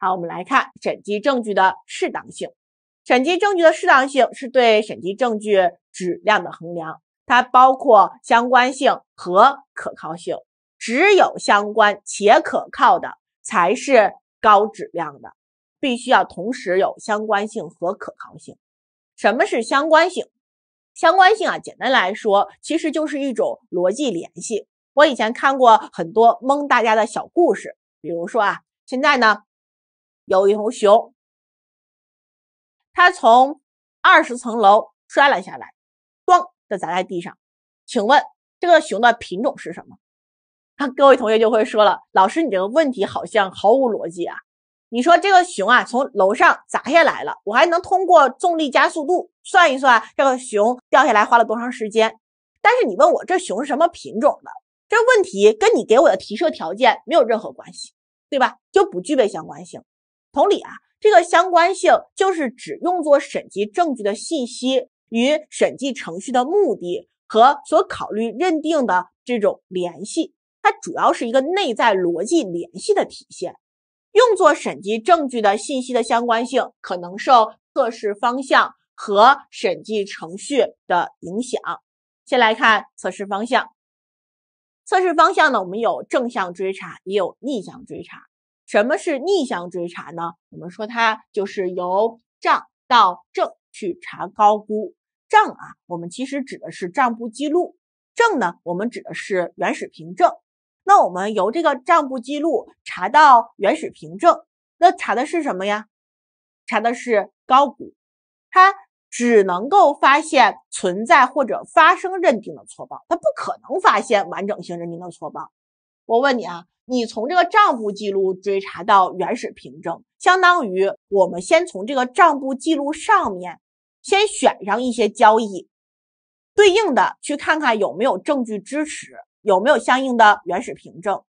好，我们来看审计证据的适当性。审计证据的适当性是对审计证据质量的衡量，它包括相关性和可靠性。只有相关且可靠的才是高质量的，必须要同时有相关性和可靠性。什么是相关性？相关性啊，简单来说，其实就是一种逻辑联系。我以前看过很多蒙大家的小故事，比如说啊，现在呢。有一头熊，它从二十层楼摔了下来，咣的砸在地上。请问这个熊的品种是什么？那各位同学就会说了，老师，你这个问题好像毫无逻辑啊！你说这个熊啊从楼上砸下来了，我还能通过重力加速度算一算这个熊掉下来花了多长时间？但是你问我这熊是什么品种的，这问题跟你给我的题设条件没有任何关系，对吧？就不具备相关性。同理啊，这个相关性就是指用作审计证据的信息与审计程序的目的和所考虑认定的这种联系，它主要是一个内在逻辑联系的体现。用作审计证据的信息的相关性可能受测试方向和审计程序的影响。先来看测试方向，测试方向呢，我们有正向追查，也有逆向追查。什么是逆向追查呢？我们说它就是由账到证去查高估账啊。我们其实指的是账簿记录，证呢，我们指的是原始凭证。那我们由这个账簿记录查到原始凭证，那查的是什么呀？查的是高估。它只能够发现存在或者发生认定的错报，它不可能发现完整性认定的错报。我问你啊。你从这个账簿记录追查到原始凭证，相当于我们先从这个账簿记录上面先选上一些交易，对应的去看看有没有证据支持，有没有相应的原始凭证。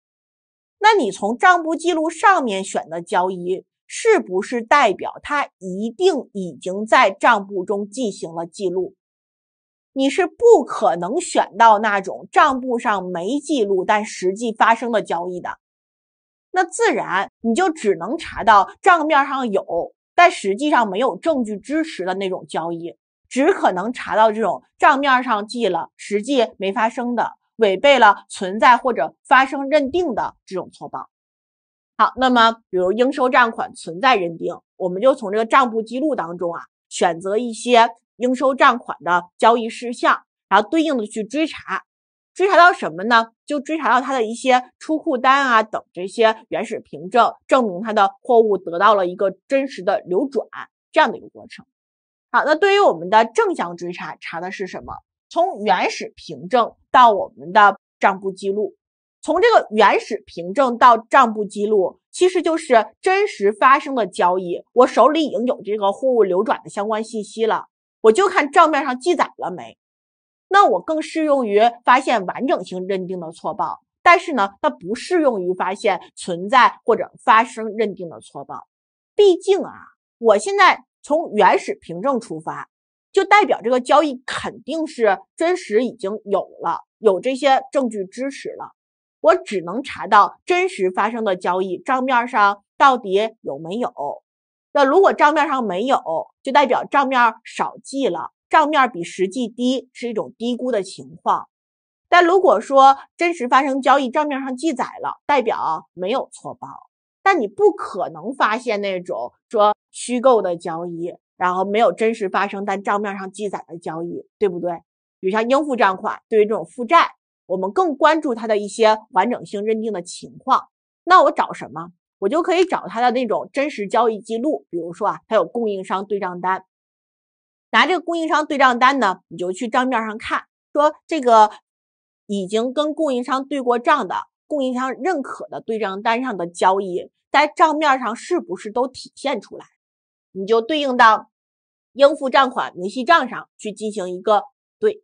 那你从账簿记录上面选的交易，是不是代表它一定已经在账簿中进行了记录？你是不可能选到那种账簿上没记录但实际发生的交易的，那自然你就只能查到账面上有但实际上没有证据支持的那种交易，只可能查到这种账面上记了实际没发生的、违背了存在或者发生认定的这种错报。好，那么比如应收账款存在认定，我们就从这个账簿记录当中啊选择一些。应收账款的交易事项，然后对应的去追查，追查到什么呢？就追查到他的一些出库单啊等这些原始凭证，证明他的货物得到了一个真实的流转这样的一个过程。好，那对于我们的正向追查，查的是什么？从原始凭证到我们的账簿记录，从这个原始凭证到账簿记录，其实就是真实发生的交易。我手里已经有这个货物流转的相关信息了。我就看账面上记载了没，那我更适用于发现完整性认定的错报，但是呢，它不适用于发现存在或者发生认定的错报。毕竟啊，我现在从原始凭证出发，就代表这个交易肯定是真实，已经有了，有这些证据支持了。我只能查到真实发生的交易账面上到底有没有。那如果账面上没有，就代表账面少记了，账面比实际低，是一种低估的情况。但如果说真实发生交易，账面上记载了，代表没有错报。但你不可能发现那种说虚构的交易，然后没有真实发生但账面上记载的交易，对不对？比如像应付账款，对于这种负债，我们更关注它的一些完整性认定的情况。那我找什么？我就可以找他的那种真实交易记录，比如说啊，他有供应商对账单，拿这个供应商对账单呢，你就去账面上看，说这个已经跟供应商对过账的，供应商认可的对账单上的交易，在账面上是不是都体现出来？你就对应到应付账款明细账上去进行一个对。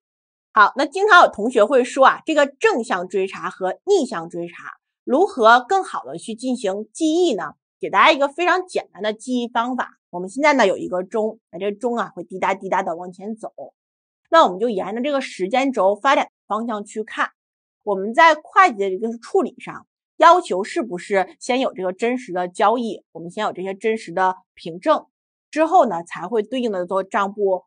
好，那经常有同学会说啊，这个正向追查和逆向追查。如何更好的去进行记忆呢？给大家一个非常简单的记忆方法。我们现在呢有一个钟，那这个钟啊会滴答滴答的往前走。那我们就沿着这个时间轴发展方向去看。我们在会计的一个处理上，要求是不是先有这个真实的交易？我们先有这些真实的凭证，之后呢才会对应的做账簿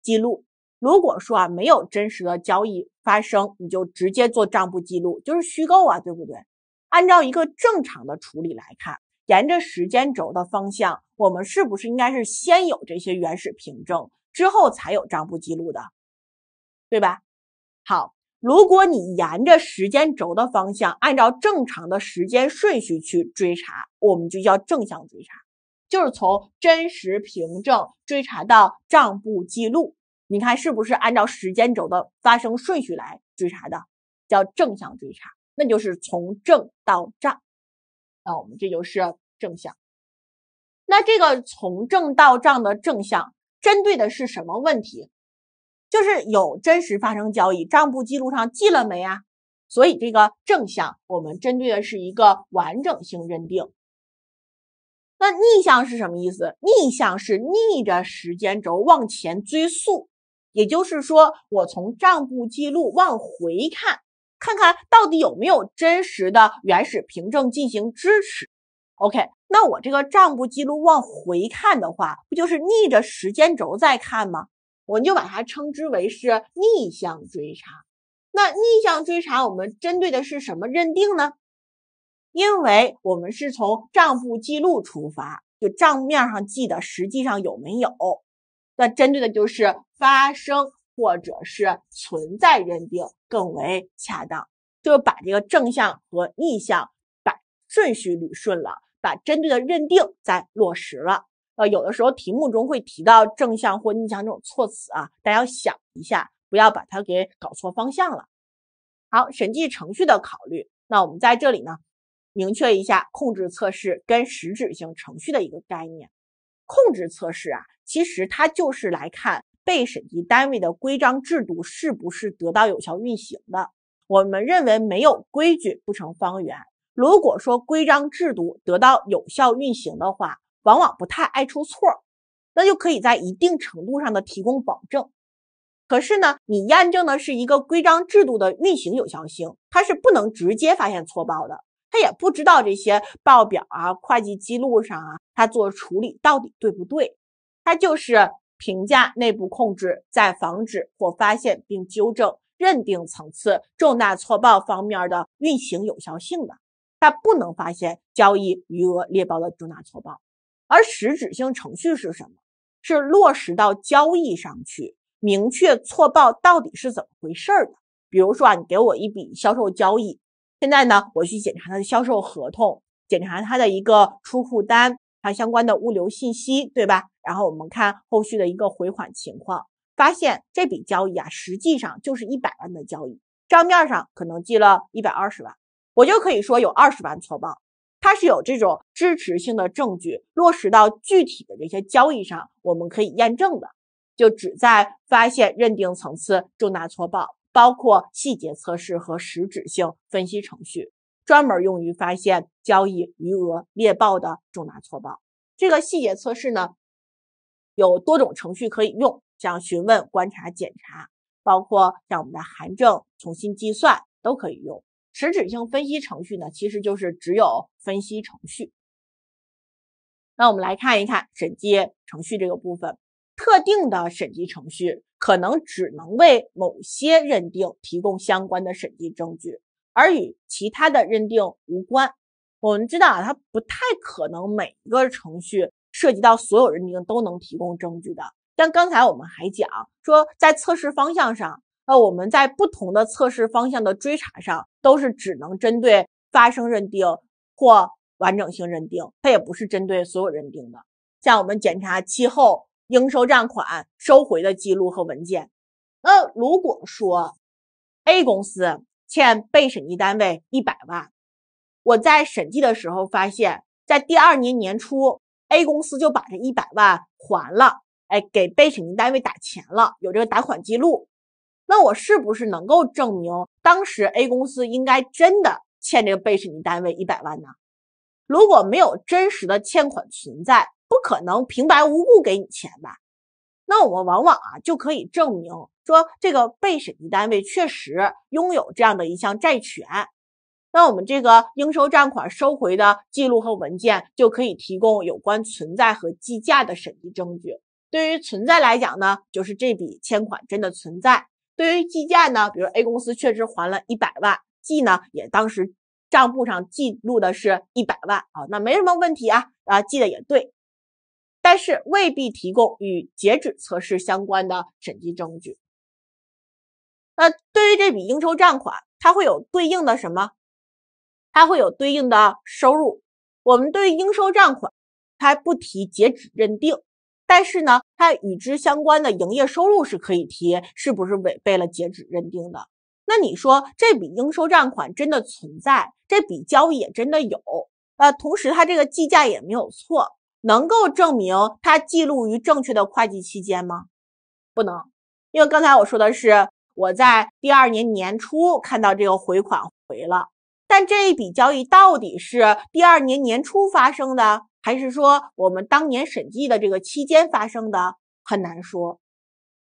记录。如果说啊没有真实的交易发生，你就直接做账簿记录，就是虚构啊，对不对？按照一个正常的处理来看，沿着时间轴的方向，我们是不是应该是先有这些原始凭证，之后才有账簿记录的，对吧？好，如果你沿着时间轴的方向，按照正常的时间顺序去追查，我们就叫正向追查，就是从真实凭证追查到账簿记录。你看是不是按照时间轴的发生顺序来追查的，叫正向追查。那就是从正到账，那我们这就是正向。那这个从正到账的正向针对的是什么问题？就是有真实发生交易，账簿记录上记了没啊？所以这个正向我们针对的是一个完整性认定。那逆向是什么意思？逆向是逆着时间轴往前追溯，也就是说我从账簿记录往回看。看看到底有没有真实的原始凭证进行支持？OK，那我这个账簿记录往回看的话，不就是逆着时间轴在看吗？我们就把它称之为是逆向追查。那逆向追查我们针对的是什么认定呢？因为我们是从账簿记录出发，就账面上记的实际上有没有，那针对的就是发生。或者是存在认定更为恰当，就把这个正向和逆向把顺序捋顺了，把针对的认定再落实了。呃，有的时候题目中会提到正向或逆向这种措辞啊，大家要想一下，不要把它给搞错方向了。好，审计程序的考虑，那我们在这里呢，明确一下控制测试跟实质性程序的一个概念。控制测试啊，其实它就是来看。被审计单位的规章制度是不是得到有效运行的？我们认为没有规矩不成方圆。如果说规章制度得到有效运行的话，往往不太爱出错，那就可以在一定程度上的提供保证。可是呢，你验证的是一个规章制度的运行有效性，它是不能直接发现错报的，它也不知道这些报表啊、会计记录上啊，它做处理到底对不对，它就是。评价内部控制在防止或发现并纠正认定层次重大错报方面的运行有效性呢？它不能发现交易余额列报的重大错报，而实质性程序是什么？是落实到交易上去，明确错报到底是怎么回事儿的。比如说啊，你给我一笔销售交易，现在呢，我去检查它的销售合同，检查它的一个出库单，它相关的物流信息，对吧？然后我们看后续的一个回款情况，发现这笔交易啊，实际上就是一百万的交易，账面上可能记了一百二十万，我就可以说有二十万错报。它是有这种支持性的证据落实到具体的这些交易上，我们可以验证的。就只在发现认定层次重大错报，包括细节测试和实质性分析程序，专门用于发现交易余额裂报的重大错报。这个细节测试呢？有多种程序可以用，像询问、观察、检查，包括像我们的函证、重新计算都可以用。实质性分析程序呢，其实就是只有分析程序。那我们来看一看审计程序这个部分，特定的审计程序可能只能为某些认定提供相关的审计证据，而与其他的认定无关。我们知道啊，它不太可能每一个程序。涉及到所有认定都能提供证据的，但刚才我们还讲说，在测试方向上，呃，我们在不同的测试方向的追查上，都是只能针对发生认定或完整性认定，它也不是针对所有认定的。像我们检查期后应收账款收回的记录和文件，那如果说 A 公司欠被审计单位一百万，我在审计的时候发现，在第二年年初。A 公司就把这一百万还了，哎，给被审计单位打钱了，有这个打款记录。那我是不是能够证明当时 A 公司应该真的欠这个被审计单位一百万呢？如果没有真实的欠款存在，不可能平白无故给你钱吧？那我们往往啊就可以证明说，这个被审计单位确实拥有这样的一项债权。那我们这个应收账款收回的记录和文件就可以提供有关存在和计价的审计证据。对于存在来讲呢，就是这笔欠款真的存在；对于计价呢，比如 A 公司确实还了一百万，记呢也当时账簿上记录的是一百万啊，那没什么问题啊，啊记得也对，但是未必提供与截止测试相关的审计证据。那对于这笔应收账款，它会有对应的什么？它会有对应的收入。我们对应收账款，它不提截止认定，但是呢，它与之相关的营业收入是可以提，是不是违背了截止认定的？那你说这笔应收账款真的存在，这笔交易也真的有，呃，同时它这个计价也没有错，能够证明它记录于正确的会计期间吗？不能，因为刚才我说的是我在第二年年初看到这个回款回了。但这一笔交易到底是第二年年初发生的，还是说我们当年审计的这个期间发生的，很难说。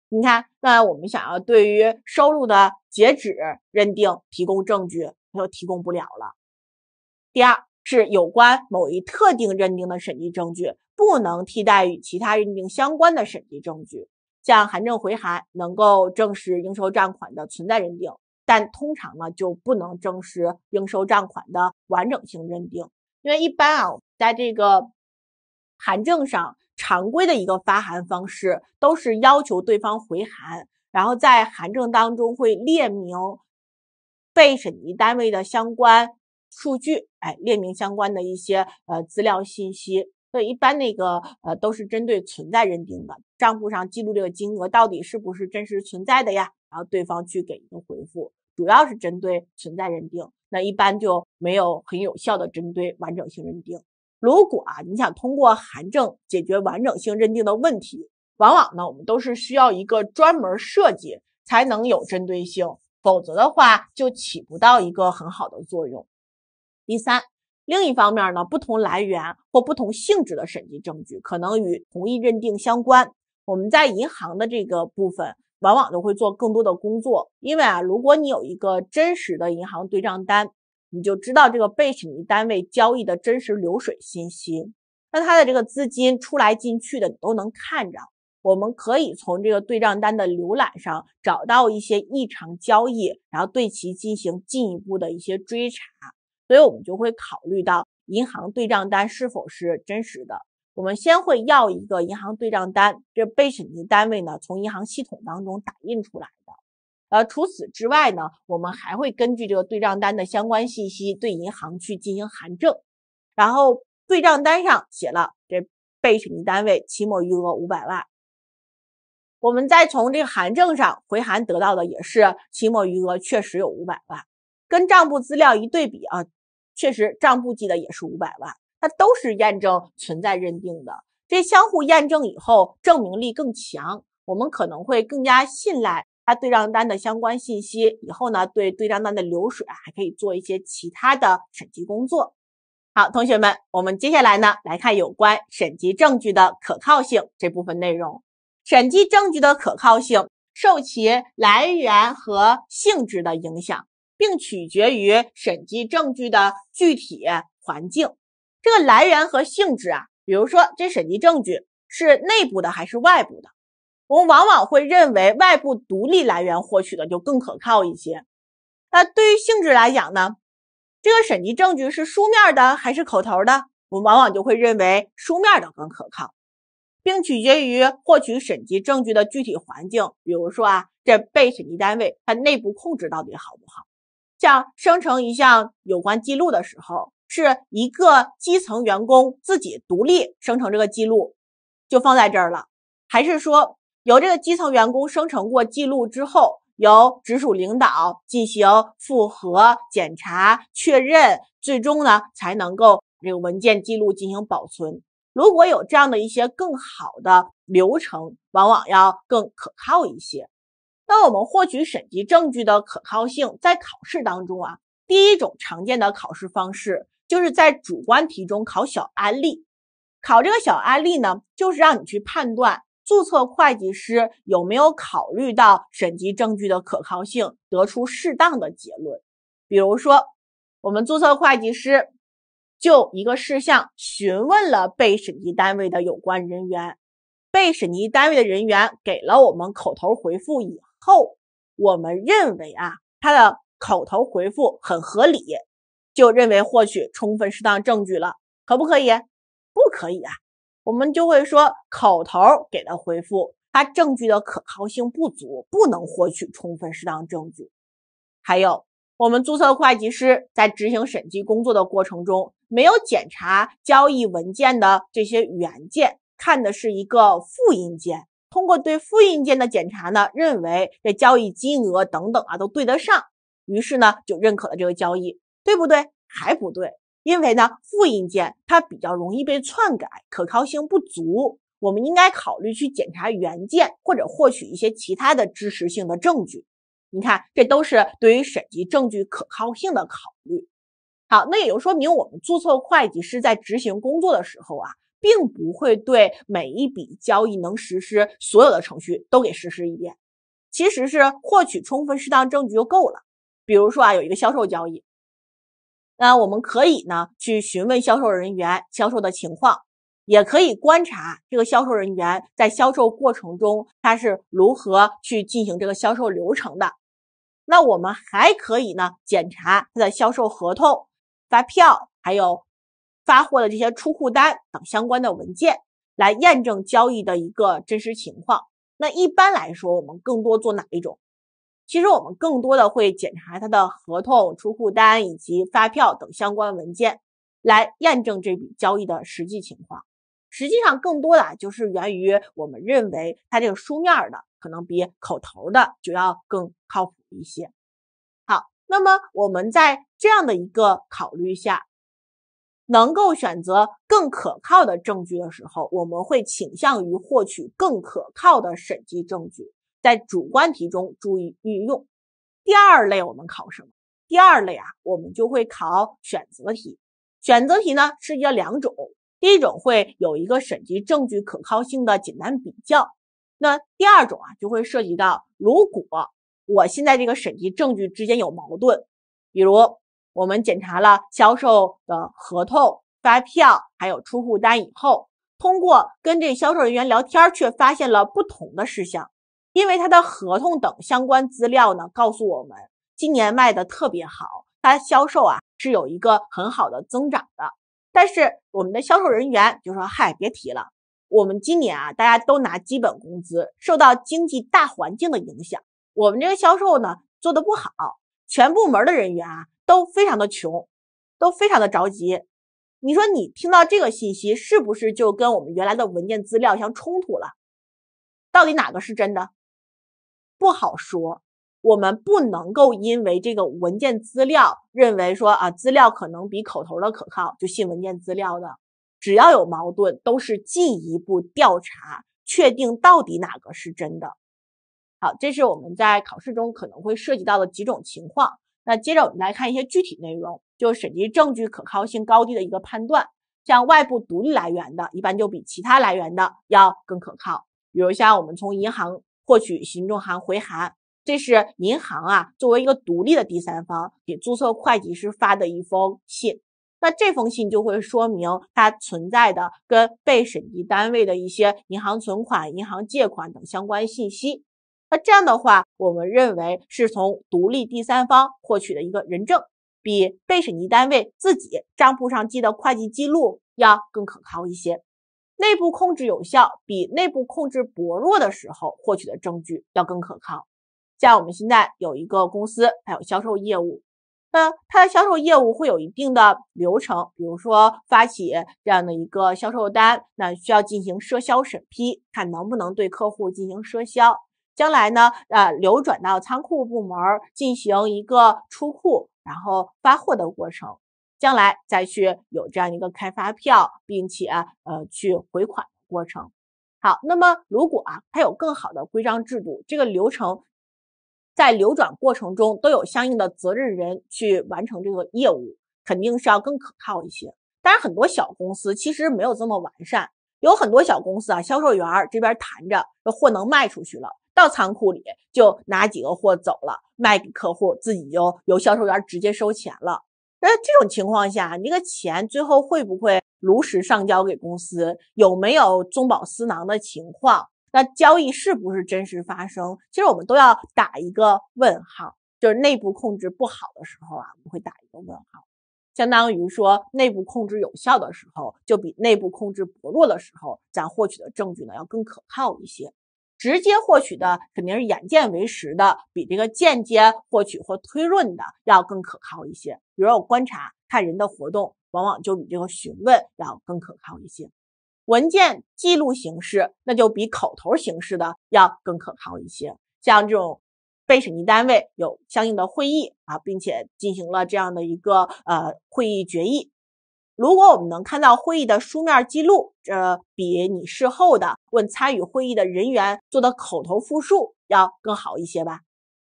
你看，那我们想要对于收入的截止认定提供证据，它就提供不了了。第二是有关某一特定认定的审计证据，不能替代与其他认定相关的审计证据。像函证回函能够证实应收账款的存在认定。但通常呢，就不能证实应收账款的完整性认定，因为一般啊，在这个函证上，常规的一个发函方式都是要求对方回函，然后在函证当中会列明被审计单位的相关数据，哎，列明相关的一些呃资料信息。所以一般那个呃都是针对存在认定的，账户上记录这个金额到底是不是真实存在的呀？然后对方去给一个回复，主要是针对存在认定，那一般就没有很有效的针对完整性认定。如果啊你想通过函证解决完整性认定的问题，往往呢我们都是需要一个专门设计才能有针对性，否则的话就起不到一个很好的作用。第三。另一方面呢，不同来源或不同性质的审计证据可能与同一认定相关。我们在银行的这个部分，往往都会做更多的工作，因为啊，如果你有一个真实的银行对账单，你就知道这个被审计单位交易的真实流水信息，那它的这个资金出来进去的你都能看着。我们可以从这个对账单的浏览上找到一些异常交易，然后对其进行进一步的一些追查。所以我们就会考虑到银行对账单是否是真实的。我们先会要一个银行对账单，这被审计单位呢从银行系统当中打印出来的。呃，除此之外呢，我们还会根据这个对账单的相关信息对银行去进行函证。然后对账单上写了这被审计单位期末余额五百万，我们再从这个函证上回函得到的也是期末余额确实有五百万。跟账簿资料一对比啊，确实账簿记的也是五百万，它都是验证存在认定的，这相互验证以后，证明力更强，我们可能会更加信赖它对账单的相关信息。以后呢，对对账单的流水啊，还可以做一些其他的审计工作。好，同学们，我们接下来呢，来看有关审计证据的可靠性这部分内容。审计证据的可靠性受其来源和性质的影响。并取决于审计证据的具体环境，这个来源和性质啊，比如说这审计证据是内部的还是外部的，我们往往会认为外部独立来源获取的就更可靠一些。那对于性质来讲呢，这个审计证据是书面的还是口头的，我们往往就会认为书面的更可靠。并取决于获取审计证据的具体环境，比如说啊，这被审计单位它内部控制到底好不好。像生成一项有关记录的时候，是一个基层员工自己独立生成这个记录，就放在这儿了，还是说由这个基层员工生成过记录之后，由直属领导进行复核、检查、确认，最终呢才能够这个文件记录进行保存？如果有这样的一些更好的流程，往往要更可靠一些。那我们获取审计证据的可靠性，在考试当中啊，第一种常见的考试方式就是在主观题中考小案例。考这个小案例呢，就是让你去判断注册会计师有没有考虑到审计证据的可靠性，得出适当的结论。比如说，我们注册会计师就一个事项询问了被审计单位的有关人员，被审计单位的人员给了我们口头回复一。后，我们认为啊，他的口头回复很合理，就认为获取充分适当证据了，可不可以？不可以啊，我们就会说口头给他回复，他证据的可靠性不足，不能获取充分适当证据。还有，我们注册会计师在执行审计工作的过程中，没有检查交易文件的这些原件，看的是一个复印件。通过对复印件的检查呢，认为这交易金额等等啊都对得上，于是呢就认可了这个交易，对不对？还不对，因为呢复印件它比较容易被篡改，可靠性不足。我们应该考虑去检查原件或者获取一些其他的支持性的证据。你看，这都是对于审计证据可靠性的考虑。好，那也就说明我们注册会计师在执行工作的时候啊。并不会对每一笔交易能实施所有的程序都给实施一遍，其实是获取充分适当证据就够了。比如说啊，有一个销售交易，那我们可以呢去询问销售人员销售的情况，也可以观察这个销售人员在销售过程中他是如何去进行这个销售流程的。那我们还可以呢检查他的销售合同、发票，还有。发货的这些出库单等相关的文件，来验证交易的一个真实情况。那一般来说，我们更多做哪一种？其实我们更多的会检查它的合同、出库单以及发票等相关文件，来验证这笔交易的实际情况。实际上，更多的就是源于我们认为它这个书面的可能比口头的就要更靠谱一些。好，那么我们在这样的一个考虑下。能够选择更可靠的证据的时候，我们会倾向于获取更可靠的审计证据。在主观题中注意运用。第二类我们考什么？第二类啊，我们就会考选择题。选择题呢涉及到两种，第一种会有一个审计证据可靠性的简单比较，那第二种啊就会涉及到，如果我现在这个审计证据之间有矛盾，比如。我们检查了销售的合同、发票还有出库单以后，通过跟这销售人员聊天却发现了不同的事项。因为他的合同等相关资料呢，告诉我们今年卖的特别好，他销售啊是有一个很好的增长的。但是我们的销售人员就说：“嗨，别提了，我们今年啊，大家都拿基本工资，受到经济大环境的影响，我们这个销售呢做的不好，全部门的人员啊。”都非常的穷，都非常的着急。你说你听到这个信息，是不是就跟我们原来的文件资料相冲突了？到底哪个是真的？不好说。我们不能够因为这个文件资料认为说啊，资料可能比口头的可靠，就信文件资料的。只要有矛盾，都是进一步调查，确定到底哪个是真的。好，这是我们在考试中可能会涉及到的几种情况。那接着我们来看一些具体内容，就是审计证据可靠性高低的一个判断。像外部独立来源的，一般就比其他来源的要更可靠。比如像我们从银行获取行政函回函，这是银行啊作为一个独立的第三方给注册会计师发的一封信。那这封信就会说明它存在的跟被审计单位的一些银行存款、银行借款等相关信息。那这样的话，我们认为是从独立第三方获取的一个人证，比被审计单位自己账簿上记的会计记录要更可靠一些。内部控制有效比内部控制薄弱的时候获取的证据要更可靠。像我们现在有一个公司，还有销售业务，那它的销售业务会有一定的流程，比如说发起这样的一个销售单，那需要进行赊销审批，看能不能对客户进行赊销。将来呢，呃，流转到仓库部门进行一个出库，然后发货的过程。将来再去有这样一个开发票，并且呃去回款的过程。好，那么如果啊，它有更好的规章制度，这个流程在流转过程中都有相应的责任人去完成这个业务，肯定是要更可靠一些。当然，很多小公司其实没有这么完善，有很多小公司啊，销售员这边谈着货能卖出去了。到仓库里就拿几个货走了，卖给客户，自己就由销售员直接收钱了。那这种情况下，你这个钱最后会不会如实上交给公司？有没有中饱私囊的情况？那交易是不是真实发生？其实我们都要打一个问号。就是内部控制不好的时候啊，我们会打一个问号。相当于说内部控制有效的时候，就比内部控制薄弱的时候，咱获取的证据呢要更可靠一些。直接获取的肯定是眼见为实的，比这个间接获取或推论的要更可靠一些。比如我观察看人的活动，往往就比这个询问要更可靠一些。文件记录形式那就比口头形式的要更可靠一些。像这种被审计单位有相应的会议啊，并且进行了这样的一个呃会议决议。如果我们能看到会议的书面记录，这比你事后的问参与会议的人员做的口头复述要更好一些吧。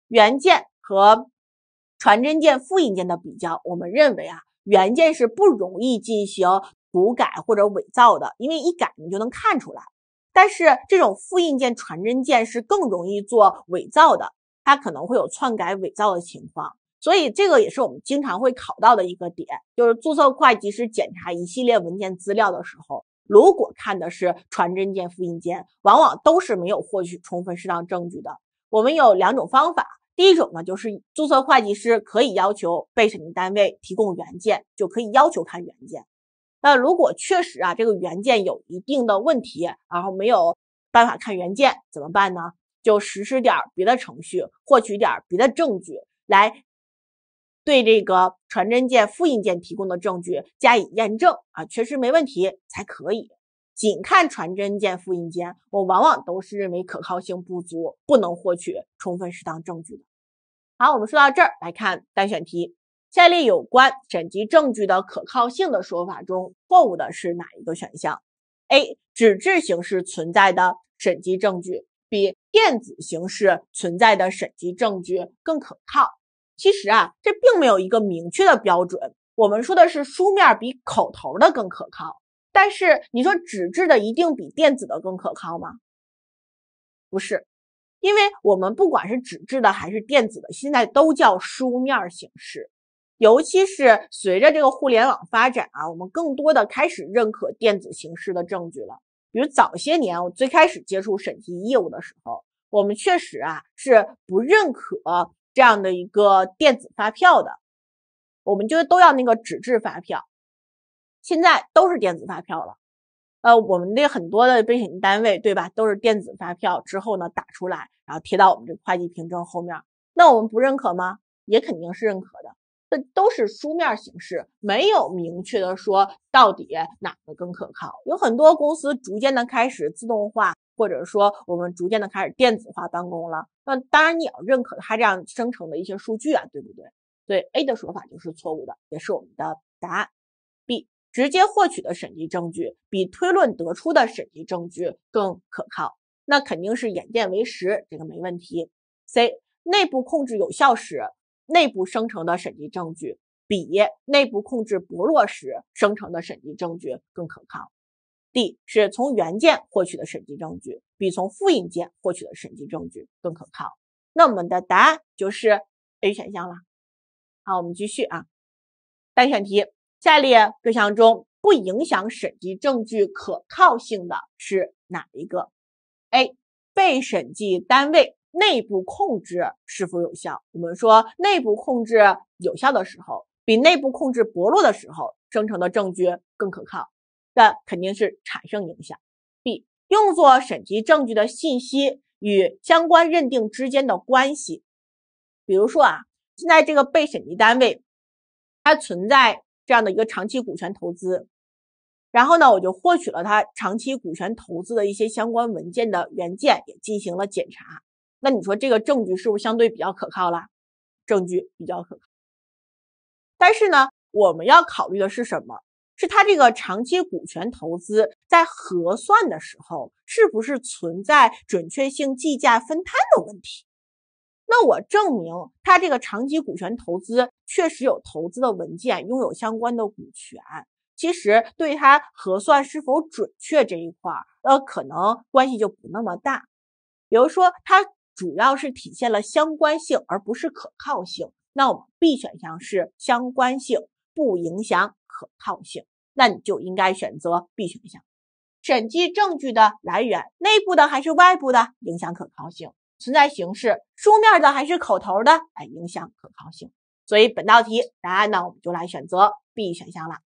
原件和传真件、复印件的比较，我们认为啊，原件是不容易进行涂改或者伪造的，因为一改你就能看出来。但是这种复印件、传真件是更容易做伪造的，它可能会有篡改、伪造的情况。所以这个也是我们经常会考到的一个点，就是注册会计师检查一系列文件资料的时候，如果看的是传真件、复印件，往往都是没有获取充分适当证据的。我们有两种方法，第一种呢，就是注册会计师可以要求被审计单位提供原件，就可以要求看原件。那如果确实啊，这个原件有一定的问题，然后没有办法看原件，怎么办呢？就实施点别的程序，获取点别的证据来。对这个传真件、复印件提供的证据加以验证啊，确实没问题才可以。仅看传真件、复印件，我往往都是认为可靠性不足，不能获取充分适当证据的。好，我们说到这儿来看单选题。下列有关审计证据的可靠性的说法中，错误的是哪一个选项？A. 纸质形式存在的审计证据比电子形式存在的审计证据更可靠。其实啊，这并没有一个明确的标准。我们说的是书面比口头的更可靠，但是你说纸质的一定比电子的更可靠吗？不是，因为我们不管是纸质的还是电子的，现在都叫书面形式。尤其是随着这个互联网发展啊，我们更多的开始认可电子形式的证据了。比如早些年我最开始接触审计业务的时候，我们确实啊是不认可。这样的一个电子发票的，我们就都要那个纸质发票，现在都是电子发票了。呃，我们的很多的备险单位，对吧，都是电子发票之后呢打出来，然后贴到我们这个会计凭证后面。那我们不认可吗？也肯定是认可的。这都是书面形式，没有明确的说到底哪个更可靠。有很多公司逐渐的开始自动化。或者说，我们逐渐的开始电子化办公了，那当然你要认可它这样生成的一些数据啊，对不对？对 A 的说法就是错误的，也是我们的答案。B 直接获取的审计证据比推论得出的审计证据更可靠，那肯定是眼见为实，这个没问题。C 内部控制有效时，内部生成的审计证据比内部控制薄弱时生成的审计证据更可靠。D 是从原件获取的审计证据，比从复印件获取的审计证据更可靠。那我们的答案就是 A 选项了。好，我们继续啊。单选题，下列各项中不影响审计证据可靠性的是哪一个？A. 被审计单位内部控制是否有效？我们说内部控制有效的时候，比内部控制薄弱的时候生成的证据更可靠。那肯定是产生影响。B 用作审计证据的信息与相关认定之间的关系，比如说啊，现在这个被审计单位，它存在这样的一个长期股权投资，然后呢，我就获取了它长期股权投资的一些相关文件的原件，也进行了检查。那你说这个证据是不是相对比较可靠了？证据比较可靠。但是呢，我们要考虑的是什么？是他这个长期股权投资在核算的时候，是不是存在准确性计价分摊的问题？那我证明他这个长期股权投资确实有投资的文件，拥有相关的股权。其实对他核算是否准确这一块儿，呃，可能关系就不那么大。比如说，它主要是体现了相关性，而不是可靠性。那我们 B 选项是相关性不影响可靠性。那你就应该选择 B 选项，审计证据的来源，内部的还是外部的，影响可靠性；存在形式，书面的还是口头的，哎，影响可靠性。所以本道题答案呢，我们就来选择 B 选项了。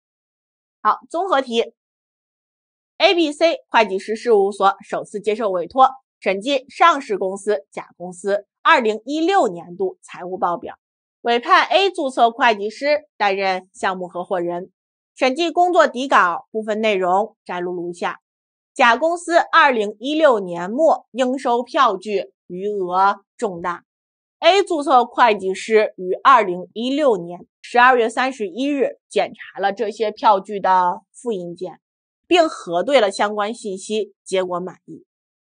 好，综合题，A、B、C 会计师事务所首次接受委托审计上市公司甲公司二零一六年度财务报表，委派 A 注册会计师担任项目合伙人。审计工作底稿部分内容摘录如下：甲公司二零一六年末应收票据余额重大。A 注册会计师于二零一六年十二月三十一日检查了这些票据的复印件，并核对了相关信息，结果满意。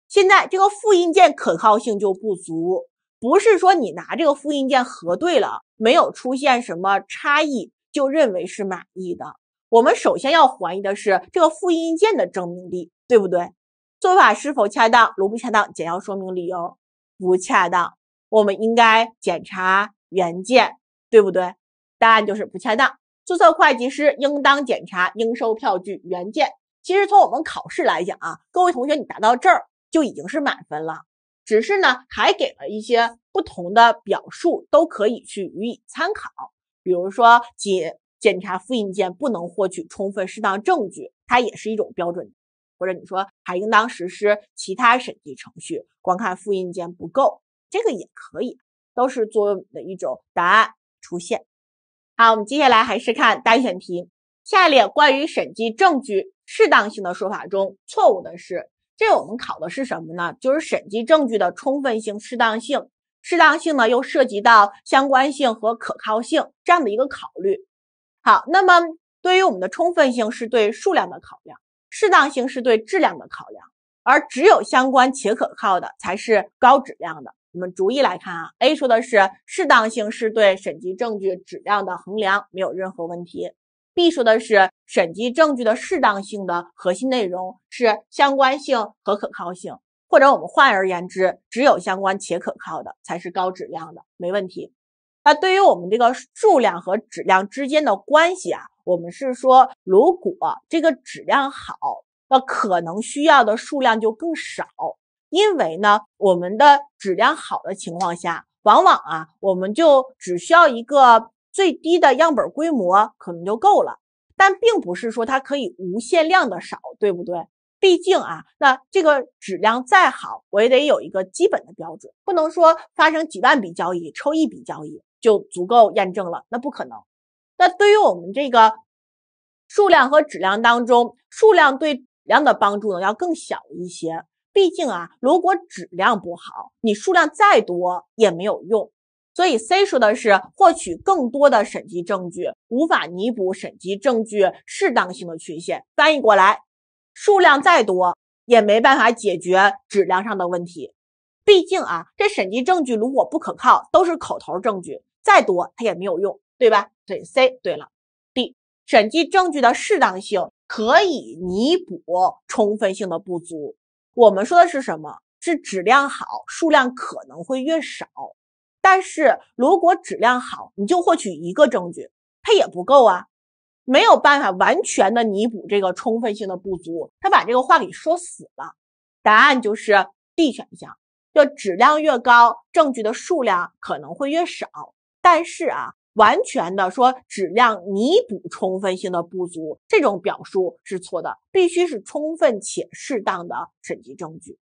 现在这个复印件可靠性就不足，不是说你拿这个复印件核对了，没有出现什么差异就认为是满意的。我们首先要怀疑的是这个复印件的证明力，对不对？做法是否恰当？如不恰当，简要说明理由。不恰当，我们应该检查原件，对不对？答案就是不恰当。注册会计师应当检查应收票据原件。其实从我们考试来讲啊，各位同学，你答到这儿就已经是满分了。只是呢，还给了一些不同的表述，都可以去予以参考。比如说，仅。检查复印件不能获取充分适当证据，它也是一种标准，或者你说还应当实施其他审计程序，光看复印件不够，这个也可以，都是作用的一种答案出现。好，我们接下来还是看单选题。下列关于审计证据适当性的说法中，错误的是？这我们考的是什么呢？就是审计证据的充分性、适当性。适当性呢，又涉及到相关性和可靠性这样的一个考虑。好，那么对于我们的充分性是对数量的考量，适当性是对质量的考量，而只有相关且可靠的才是高质量的。我们逐一来看啊，A 说的是适当性是对审计证据质量的衡量，没有任何问题。B 说的是审计证据的适当性的核心内容是相关性和可靠性，或者我们换而言之，只有相关且可靠的才是高质量的，没问题。那对于我们这个数量和质量之间的关系啊，我们是说，如果这个质量好，那可能需要的数量就更少。因为呢，我们的质量好的情况下，往往啊，我们就只需要一个最低的样本规模可能就够了。但并不是说它可以无限量的少，对不对？毕竟啊，那这个质量再好，我也得有一个基本的标准，不能说发生几万笔交易，抽一笔交易。就足够验证了，那不可能。那对于我们这个数量和质量当中，数量对质量的帮助呢要更小一些。毕竟啊，如果质量不好，你数量再多也没有用。所以 C 说的是获取更多的审计证据无法弥补审计证据适当性的缺陷。翻译过来，数量再多也没办法解决质量上的问题。毕竟啊，这审计证据如果不可靠，都是口头证据。再多，它也没有用，对吧？所以 C 对了。D 审计证据的适当性可以弥补充分性的不足。我们说的是什么？是质量好，数量可能会越少。但是如果质量好，你就获取一个证据，它也不够啊，没有办法完全的弥补这个充分性的不足。他把这个话给说死了。答案就是 D 选项，就质量越高，证据的数量可能会越少。但是啊，完全的说质量弥补充分性的不足，这种表述是错的，必须是充分且适当的审计证据。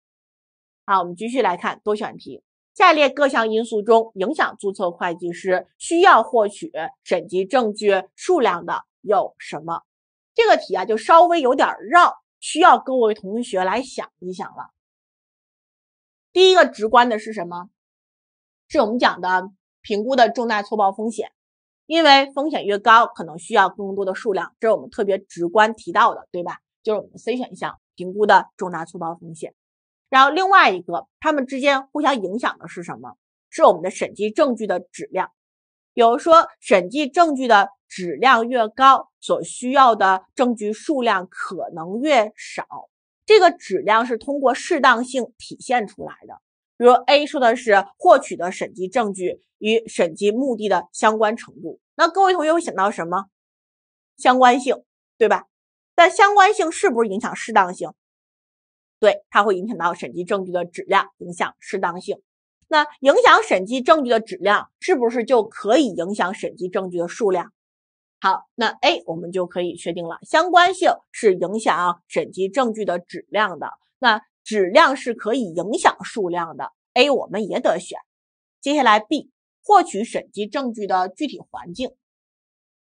好，我们继续来看多选题。下列各项因素中，影响注册会计师需要获取审计证据数量的有什么？这个题啊，就稍微有点绕，需要各位同学来想一想了。第一个直观的是什么？是我们讲的。评估的重大错报风险，因为风险越高，可能需要更多的数量，这是我们特别直观提到的，对吧？就是我们 C 选项，评估的重大错报风险。然后另外一个，它们之间互相影响的是什么？是我们的审计证据的质量。比如说，审计证据的质量越高，所需要的证据数量可能越少。这个质量是通过适当性体现出来的。比如 A 说的是获取的审计证据与审计目的的相关程度，那各位同学会想到什么？相关性，对吧？那相关性是不是影响适当性？对，它会影响到审计证据的质量，影响适当性。那影响审计证据的质量，是不是就可以影响审计证据的数量？好，那 A 我们就可以确定了，相关性是影响审计证据的质量的。那质量是可以影响数量的，A 我们也得选。接下来，B 获取审计证据的具体环境，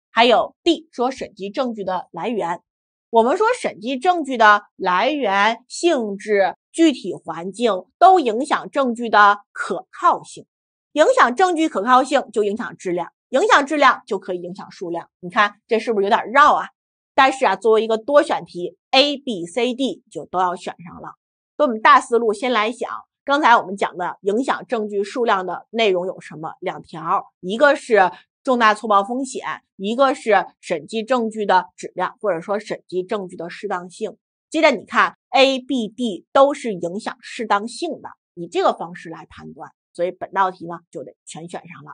还有 D 说审计证据的来源。我们说审计证据的来源、性质、具体环境都影响证据的可靠性，影响证据可靠性就影响质量，影响质量就可以影响数量。你看这是不是有点绕啊？但是啊，作为一个多选题，A、B、C、D 就都要选上了。所以我们大思路先来想，刚才我们讲的影响证据数量的内容有什么？两条，一个是重大错报风险，一个是审计证据的质量或者说审计证据的适当性。接着你看，A、B、D 都是影响适当性的，以这个方式来判断，所以本道题呢就得全选上了。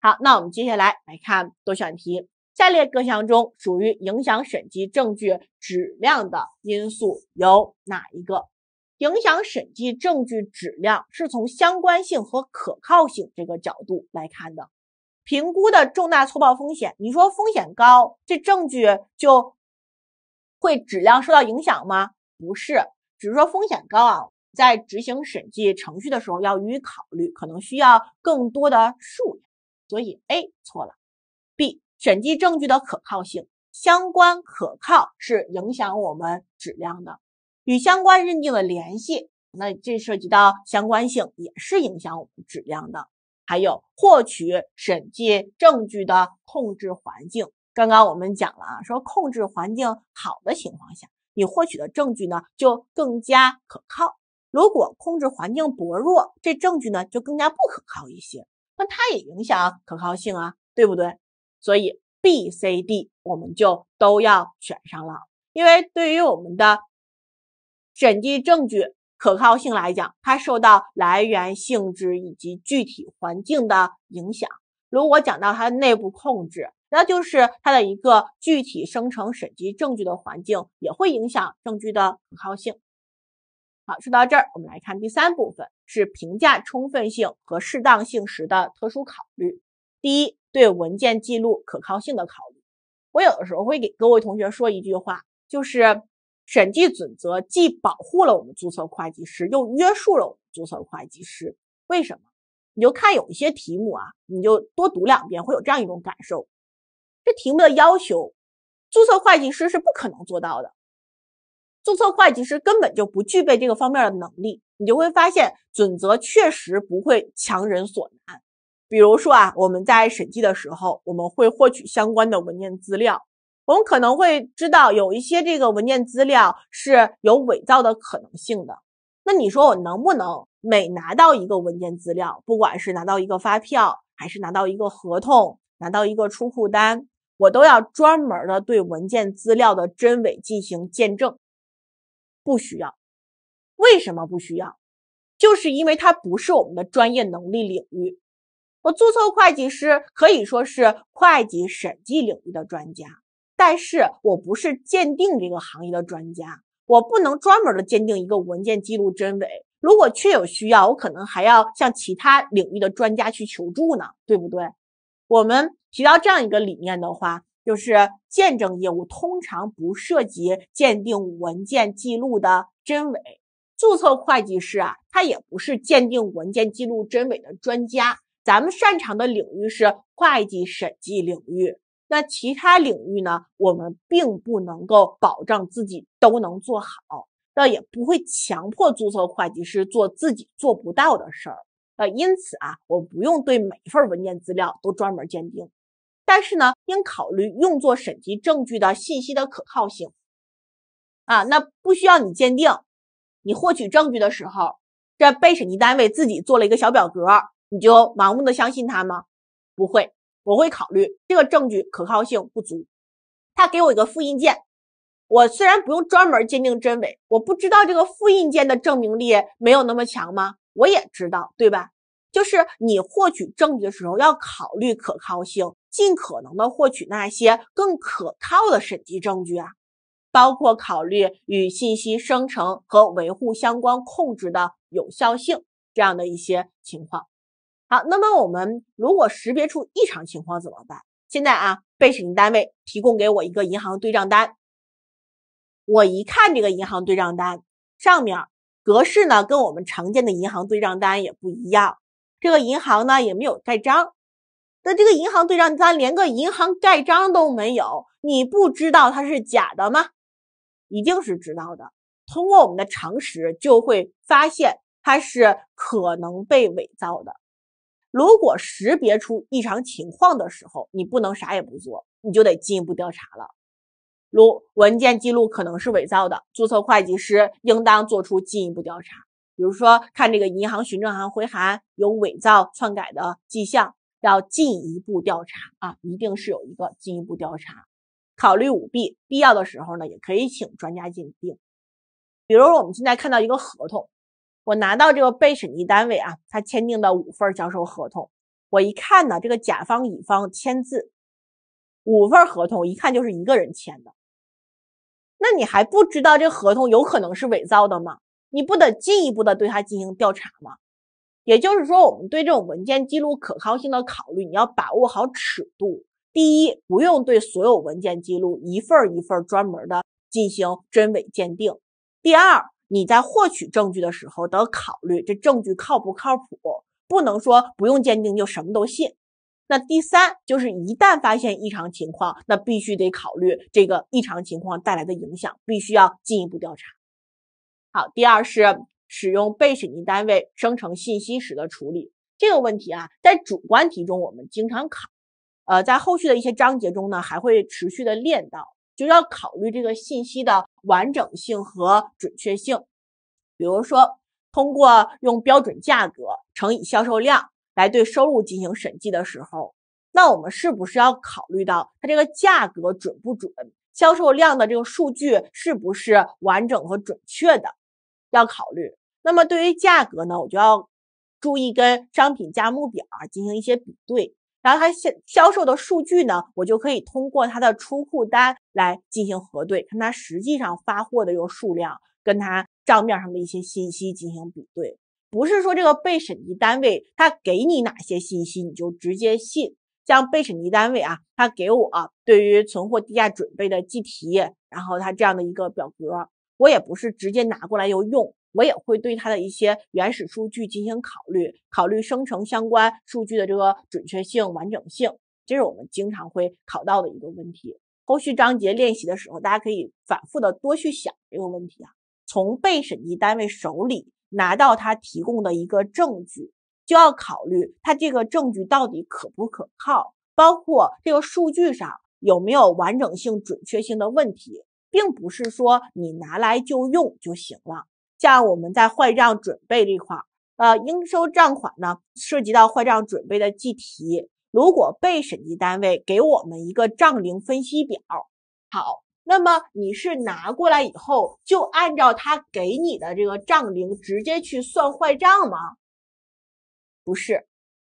好，那我们接下来来看多选题。下列各项中属于影响审计证据质量的因素有哪一个？影响审计证据质量是从相关性和可靠性这个角度来看的。评估的重大错报风险，你说风险高，这证据就会质量受到影响吗？不是，只是说风险高啊，在执行审计程序的时候要予以考虑，可能需要更多的数量。所以 A 错了。审计证据的可靠性、相关可靠是影响我们质量的，与相关认定的联系，那这涉及到相关性，也是影响我们质量的。还有获取审计证据的控制环境，刚刚我们讲了啊，说控制环境好的情况下，你获取的证据呢就更加可靠；如果控制环境薄弱，这证据呢就更加不可靠一些，那它也影响可靠性啊，对不对？所以 B、C、D 我们就都要选上了，因为对于我们的审计证据可靠性来讲，它受到来源性质以及具体环境的影响。如果讲到它的内部控制，那就是它的一个具体生成审计证据的环境也会影响证据的可靠性。好，说到这儿，我们来看第三部分是评价充分性和适当性时的特殊考虑。第一。对文件记录可靠性的考虑，我有的时候会给各位同学说一句话，就是审计准则既保护了我们注册会计师，又约束了我们注册会计师。为什么？你就看有一些题目啊，你就多读两遍，会有这样一种感受：这题目的要求，注册会计师是不可能做到的，注册会计师根本就不具备这个方面的能力。你就会发现，准则确实不会强人所难。比如说啊，我们在审计的时候，我们会获取相关的文件资料，我们可能会知道有一些这个文件资料是有伪造的可能性的。那你说我能不能每拿到一个文件资料，不管是拿到一个发票，还是拿到一个合同，拿到一个出库单，我都要专门的对文件资料的真伪进行鉴证？不需要。为什么不需要？就是因为它不是我们的专业能力领域。我注册会计师可以说是会计审计领域的专家，但是我不是鉴定这个行业的专家，我不能专门的鉴定一个文件记录真伪。如果确有需要，我可能还要向其他领域的专家去求助呢，对不对？我们提到这样一个理念的话，就是鉴证业务通常不涉及鉴定文件记录的真伪。注册会计师啊，他也不是鉴定文件记录真伪的专家。咱们擅长的领域是会计审计领域，那其他领域呢？我们并不能够保障自己都能做好，那也不会强迫注册会计师做自己做不到的事儿。呃，因此啊，我不用对每一份文件资料都专门鉴定，但是呢，应考虑用作审计证据的信息的可靠性。啊，那不需要你鉴定，你获取证据的时候，这被审计单位自己做了一个小表格。你就盲目的相信他吗？不会，我会考虑这个证据可靠性不足。他给我一个复印件，我虽然不用专门鉴定真伪，我不知道这个复印件的证明力没有那么强吗？我也知道，对吧？就是你获取证据的时候要考虑可靠性，尽可能的获取那些更可靠的审计证据啊，包括考虑与信息生成和维护相关控制的有效性这样的一些情况。好，那么我们如果识别出异常情况怎么办？现在啊，被审计单位提供给我一个银行对账单，我一看这个银行对账单上面格式呢，跟我们常见的银行对账单也不一样，这个银行呢也没有盖章，那这个银行对账单连个银行盖章都没有，你不知道它是假的吗？一定是知道的，通过我们的常识就会发现它是可能被伪造的。如果识别出异常情况的时候，你不能啥也不做，你就得进一步调查了。如文件记录可能是伪造的，注册会计师应当做出进一步调查，比如说看这个银行询证函回函有伪造篡改的迹象，要进一步调查啊，一定是有一个进一步调查，考虑舞弊，必要的时候呢，也可以请专家鉴定。比如我们现在看到一个合同。我拿到这个被审计单位啊，他签订的五份销售合同，我一看呢，这个甲方乙方签字，五份合同一看就是一个人签的，那你还不知道这合同有可能是伪造的吗？你不得进一步的对他进行调查吗？也就是说，我们对这种文件记录可靠性的考虑，你要把握好尺度。第一，不用对所有文件记录一份一份专门的进行真伪鉴定；第二。你在获取证据的时候得考虑这证据靠不靠谱，不能说不用鉴定就什么都信。那第三就是一旦发现异常情况，那必须得考虑这个异常情况带来的影响，必须要进一步调查。好，第二是使用被审计单位生成信息时的处理这个问题啊，在主观题中我们经常考，呃，在后续的一些章节中呢还会持续的练到。就要考虑这个信息的完整性和准确性。比如说，通过用标准价格乘以销售量来对收入进行审计的时候，那我们是不是要考虑到它这个价格准不准，销售量的这个数据是不是完整和准确的？要考虑。那么对于价格呢，我就要注意跟商品价目表进行一些比对。然后他销销售的数据呢，我就可以通过他的出库单来进行核对，看他实际上发货的有个数量，跟他账面上的一些信息进行比对。不是说这个被审计单位他给你哪些信息，你就直接信。像被审计单位啊，他给我对于存货低价准备的计提，然后他这样的一个表格，我也不是直接拿过来就用。我也会对它的一些原始数据进行考虑，考虑生成相关数据的这个准确性、完整性，这是我们经常会考到的一个问题。后续章节练习的时候，大家可以反复的多去想这个问题啊。从被审计单位手里拿到他提供的一个证据，就要考虑他这个证据到底可不可靠，包括这个数据上有没有完整性、准确性的问题，并不是说你拿来就用就行了。像我们在坏账准备这块，呃，应收账款呢涉及到坏账准备的计提，如果被审计单位给我们一个账龄分析表，好，那么你是拿过来以后就按照他给你的这个账龄直接去算坏账吗？不是，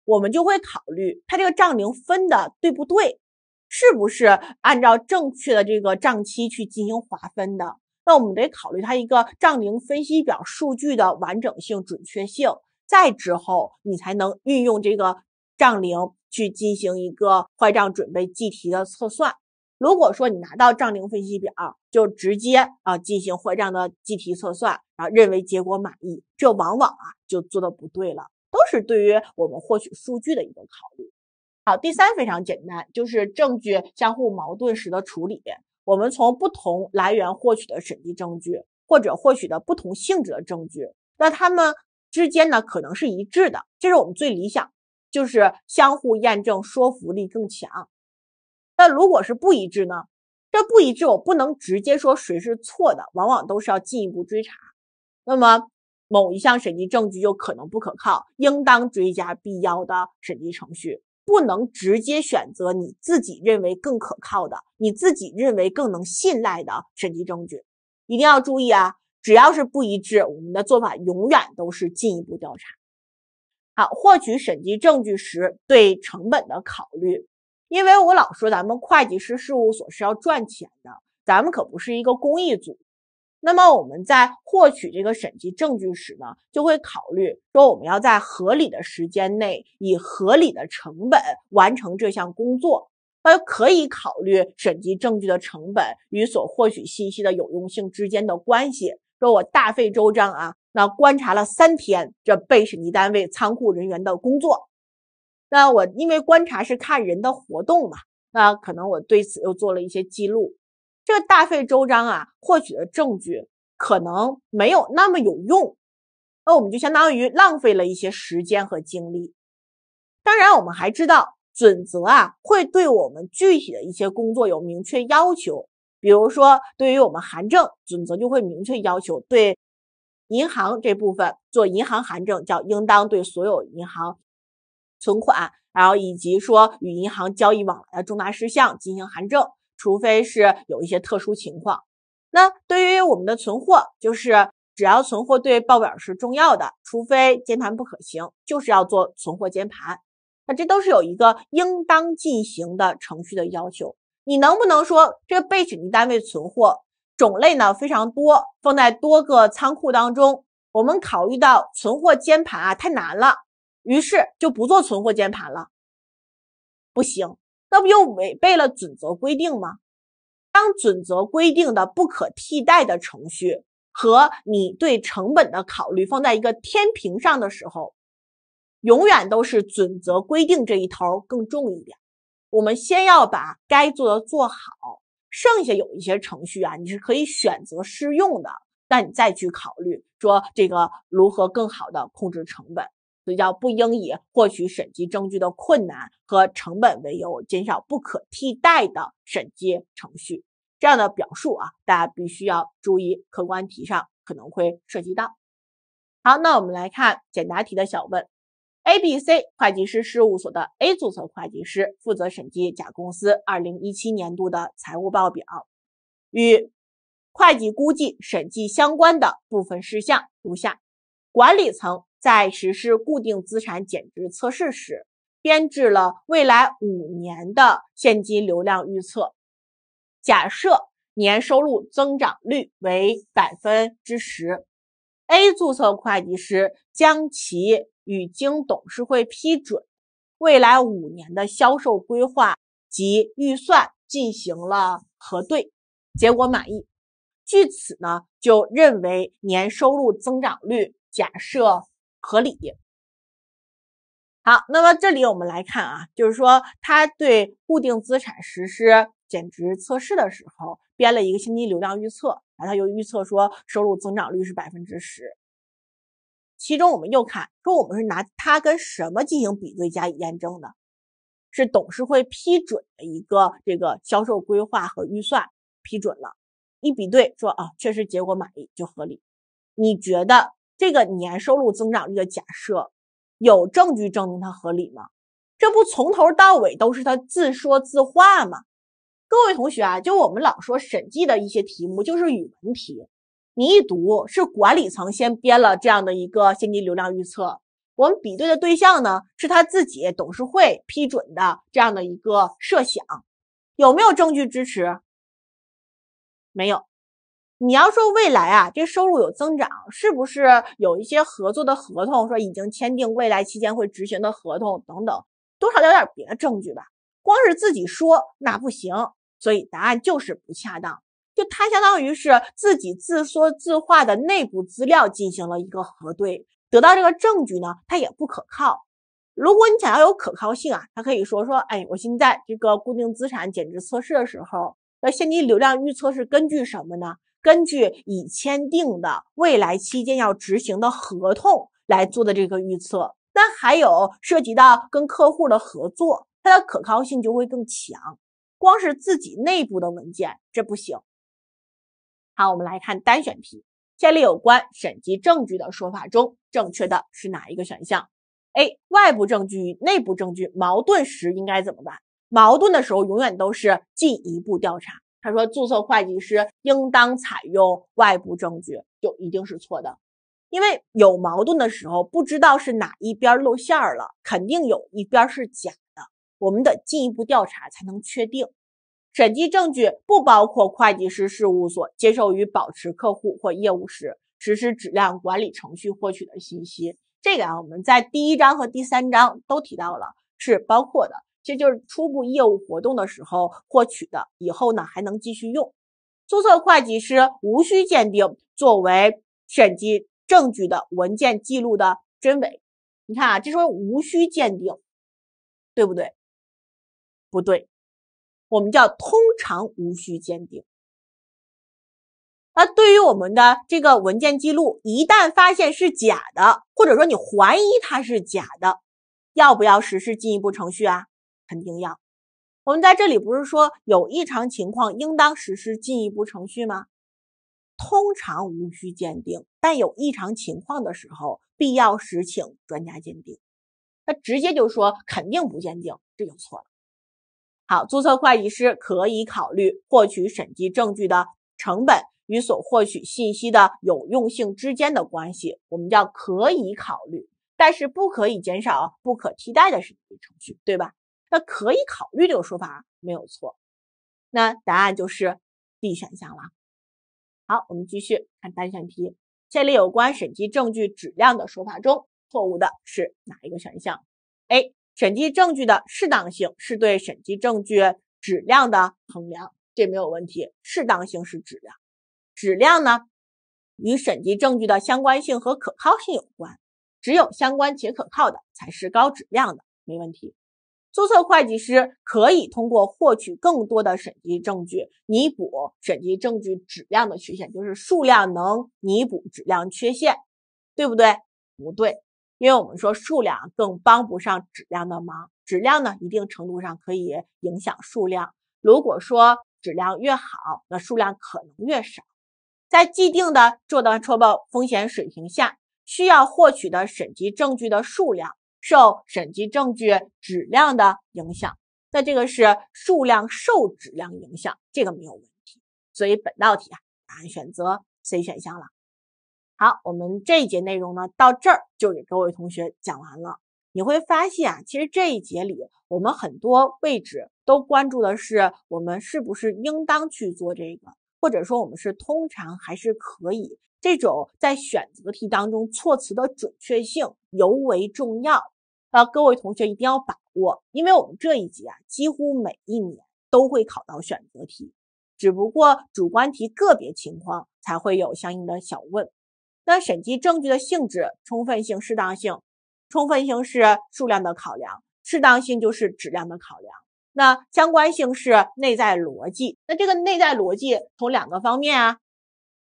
我们就会考虑他这个账龄分的对不对，是不是按照正确的这个账期去进行划分的。那我们得考虑它一个账龄分析表数据的完整性、准确性，再之后你才能运用这个账龄去进行一个坏账准备计提的测算。如果说你拿到账龄分析表就直接啊进行坏账的计提测算，啊认为结果满意，这往往啊就做的不对了，都是对于我们获取数据的一个考虑。好，第三非常简单，就是证据相互矛盾时的处理。我们从不同来源获取的审计证据，或者获取的不同性质的证据，那它们之间呢，可能是一致的，这是我们最理想，就是相互验证，说服力更强。那如果是不一致呢？这不一致，我不能直接说谁是错的，往往都是要进一步追查。那么某一项审计证据就可能不可靠，应当追加必要的审计程序。不能直接选择你自己认为更可靠的、你自己认为更能信赖的审计证据，一定要注意啊！只要是不一致，我们的做法永远都是进一步调查。好，获取审计证据时对成本的考虑，因为我老说咱们会计师事务所是要赚钱的，咱们可不是一个公益组织。那么我们在获取这个审计证据时呢，就会考虑说我们要在合理的时间内，以合理的成本完成这项工作。那可以考虑审计证据的成本与所获取信息的有用性之间的关系。说我大费周章啊，那观察了三天这被审计单位仓库人员的工作。那我因为观察是看人的活动嘛，那可能我对此又做了一些记录。这个大费周章啊，获取的证据可能没有那么有用，那我们就相当于浪费了一些时间和精力。当然，我们还知道准则啊会对我们具体的一些工作有明确要求，比如说对于我们函证准则就会明确要求对银行这部分做银行函证，叫应当对所有银行存款，然后以及说与银行交易往来的重大事项进行函证。除非是有一些特殊情况，那对于我们的存货，就是只要存货对报表是重要的，除非监盘不可行，就是要做存货监盘。那这都是有一个应当进行的程序的要求。你能不能说这个被审计单位存货种类呢非常多，放在多个仓库当中，我们考虑到存货监盘啊太难了，于是就不做存货监盘了？不行。那不又违背了准则规定吗？当准则规定的不可替代的程序和你对成本的考虑放在一个天平上的时候，永远都是准则规定这一头更重一点。我们先要把该做的做好，剩下有一些程序啊，你是可以选择适用的。那你再去考虑说这个如何更好的控制成本。所以叫不应以获取审计证据的困难和成本为由减少不可替代的审计程序。这样的表述啊，大家必须要注意，客观题上可能会涉及到。好，那我们来看简答题的小问。A、B、C 会计师事务所的 A 注册会计师负责审计甲公司2017年度的财务报表，与会计估计审计相关的部分事项如下：管理层。在实施固定资产减值测试时，编制了未来五年的现金流量预测。假设年收入增长率为百分之十。A 注册会计师将其与经董事会批准未来五年的销售规划及预算进行了核对，结果满意。据此呢，就认为年收入增长率假设。合理。好，那么这里我们来看啊，就是说他对固定资产实施减值测试的时候，编了一个现金流量预测，然后又预测说收入增长率是百分之十。其中我们又看说我们是拿它跟什么进行比对加以验证的？是董事会批准的一个这个销售规划和预算批准了。一比对说啊，确实结果满意，就合理。你觉得？这个年收入增长率的假设有证据证明它合理吗？这不从头到尾都是他自说自话吗？各位同学啊，就我们老说审计的一些题目就是语文题，你一读是管理层先编了这样的一个现金流量预测，我们比对的对象呢是他自己董事会批准的这样的一个设想，有没有证据支持？没有。你要说未来啊，这收入有增长，是不是有一些合作的合同说已经签订，未来期间会执行的合同等等，多少有点别的证据吧？光是自己说那不行，所以答案就是不恰当。就他相当于是自己自说自话的内部资料进行了一个核对，得到这个证据呢，它也不可靠。如果你想要有可靠性啊，他可以说说，哎，我现在这个固定资产减值测试的时候那现金流量预测是根据什么呢？根据已签订的未来期间要执行的合同来做的这个预测，那还有涉及到跟客户的合作，它的可靠性就会更强。光是自己内部的文件，这不行。好，我们来看单选题。下列有关审计证据的说法中，正确的是哪一个选项？A. 外部证据与内部证据矛盾时应该怎么办？矛盾的时候，永远都是进一步调查。他说，注册会计师应当采用外部证据，就一定是错的，因为有矛盾的时候，不知道是哪一边露馅了，肯定有一边是假的，我们得进一步调查才能确定。审计证据不包括会计师事务所接受与保持客户或业务时实施质量管理程序获取的信息，这个啊，我们在第一章和第三章都提到了，是包括的。这就是初步业务活动的时候获取的，以后呢还能继续用。注册会计师无需鉴定作为审计证据的文件记录的真伪。你看啊，这说无需鉴定，对不对？不对，我们叫通常无需鉴定。那对于我们的这个文件记录，一旦发现是假的，或者说你怀疑它是假的，要不要实施进一步程序啊？肯定要，我们在这里不是说有异常情况应当实施进一步程序吗？通常无需鉴定，但有异常情况的时候，必要时请专家鉴定。那直接就说肯定不鉴定，这就错了。好，注册会计师可以考虑获取审计证据的成本与所获取信息的有用性之间的关系，我们叫可以考虑，但是不可以减少不可替代的审计程序，对吧？那可以考虑这个说法，没有错。那答案就是 D 选项了。好，我们继续看单选题。下列有关审计证据质量的说法中，错误的是哪一个选项？A. 审计证据的适当性是对审计证据质量的衡量，这没有问题。适当性是质量，质量呢，与审计证据的相关性和可靠性有关。只有相关且可靠的才是高质量的，没问题。注册会计师可以通过获取更多的审计证据，弥补审计证据质量的缺陷，就是数量能弥补质量缺陷，对不对？不对，因为我们说数量更帮不上质量的忙，质量呢一定程度上可以影响数量。如果说质量越好，那数量可能越少。在既定的错报风险水平下，需要获取的审计证据的数量。受审计证据质量的影响，那这个是数量受质量影响，这个没有问题，所以本道题啊，答案选择 C 选项了。好，我们这一节内容呢，到这儿就给各位同学讲完了。你会发现啊，其实这一节里，我们很多位置都关注的是我们是不是应当去做这个，或者说我们是通常还是可以这种在选择题当中，措辞的准确性尤为重要。那各位同学一定要把握，因为我们这一节啊，几乎每一年都会考到选择题，只不过主观题个别情况才会有相应的小问。那审计证据的性质、充分性、适当性，充分性是数量的考量，适当性就是质量的考量。那相关性是内在逻辑。那这个内在逻辑从两个方面啊，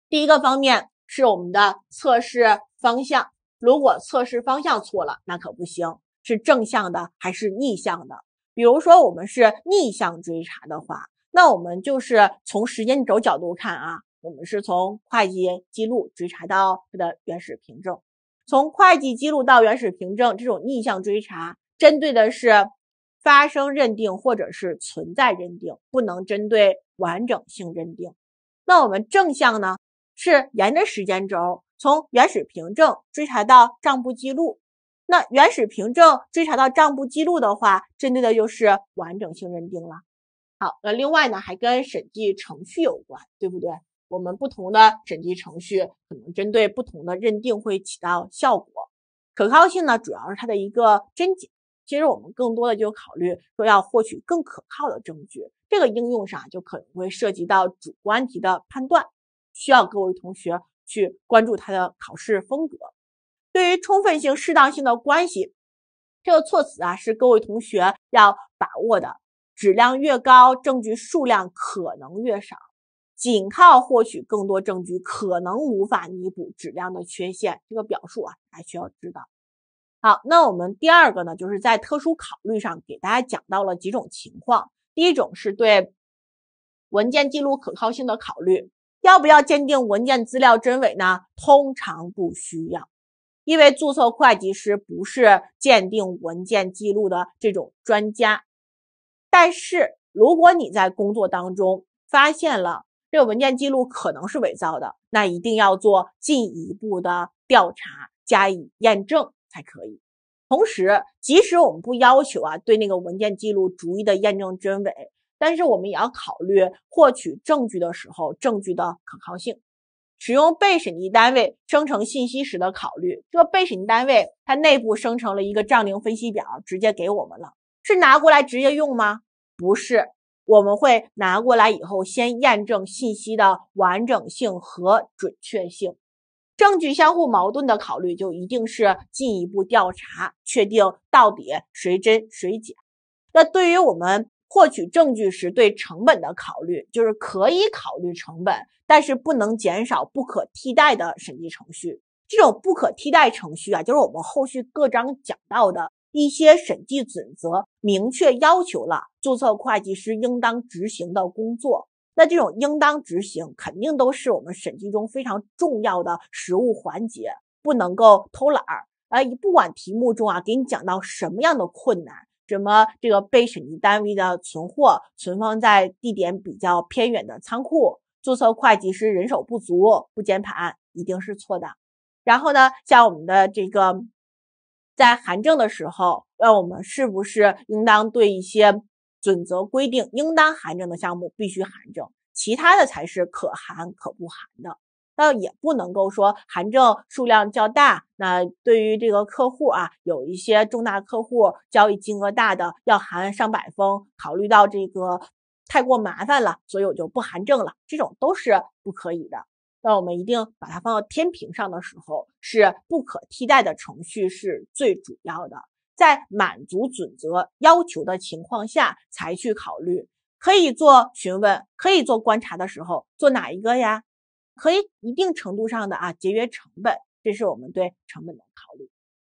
第一个方面是我们的测试方向，如果测试方向错了，那可不行。是正向的还是逆向的？比如说，我们是逆向追查的话，那我们就是从时间轴角度看啊，我们是从会计记录追查到它的原始凭证，从会计记录到原始凭证这种逆向追查，针对的是发生认定或者是存在认定，不能针对完整性认定。那我们正向呢，是沿着时间轴从原始凭证追查到账簿记录。那原始凭证追查到账簿记录的话，针对的就是完整性认定了。好，那另外呢，还跟审计程序有关，对不对？我们不同的审计程序，可能针对不同的认定会起到效果。可靠性呢，主要是它的一个真假。其实我们更多的就考虑说要获取更可靠的证据。这个应用上就可能会涉及到主观题的判断，需要各位同学去关注它的考试风格。对于充分性、适当性的关系，这个措辞啊是各位同学要把握的。质量越高，证据数量可能越少，仅靠获取更多证据可能无法弥补质量的缺陷。这个表述啊，还需要知道。好，那我们第二个呢，就是在特殊考虑上给大家讲到了几种情况。第一种是对文件记录可靠性的考虑，要不要鉴定文件资料真伪呢？通常不需要。因为注册会计师不是鉴定文件记录的这种专家，但是如果你在工作当中发现了这个文件记录可能是伪造的，那一定要做进一步的调查加以验证才可以。同时，即使我们不要求啊对那个文件记录逐一的验证真伪，但是我们也要考虑获取证据的时候证据的可靠性。使用被审计单位生成信息时的考虑，这个被审计单位它内部生成了一个账龄分析表，直接给我们了，是拿过来直接用吗？不是，我们会拿过来以后先验证信息的完整性和准确性，证据相互矛盾的考虑就一定是进一步调查，确定到底谁真谁假。那对于我们。获取证据时对成本的考虑，就是可以考虑成本，但是不能减少不可替代的审计程序。这种不可替代程序啊，就是我们后续各章讲到的一些审计准则明确要求了注册会计师应当执行的工作。那这种应当执行，肯定都是我们审计中非常重要的实务环节，不能够偷懒儿。哎，不管题目中啊给你讲到什么样的困难。什么？这个被审计单位的存货存放在地点比较偏远的仓库，注册会计师人手不足不监盘，一定是错的。然后呢，像我们的这个在函证的时候，那我们是不是应当对一些准则规定应当函证的项目必须函证，其他的才是可函可不函的。倒也不能够说函证数量较大，那对于这个客户啊，有一些重大客户交易金额大的要函上百封，考虑到这个太过麻烦了，所以我就不函证了。这种都是不可以的。那我们一定把它放到天平上的时候，是不可替代的程序是最主要的，在满足准则要求的情况下才去考虑，可以做询问，可以做观察的时候，做哪一个呀？可以一定程度上的啊节约成本，这是我们对成本的考虑。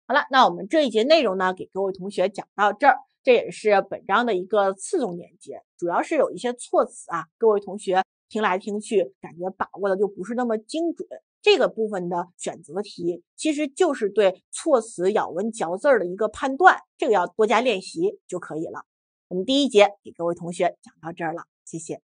好了，那我们这一节内容呢，给各位同学讲到这儿，这也是本章的一个次重点节，主要是有一些措辞啊，各位同学听来听去，感觉把握的就不是那么精准。这个部分的选择题，其实就是对措辞咬文嚼字儿的一个判断，这个要多加练习就可以了。我们第一节给各位同学讲到这儿了，谢谢。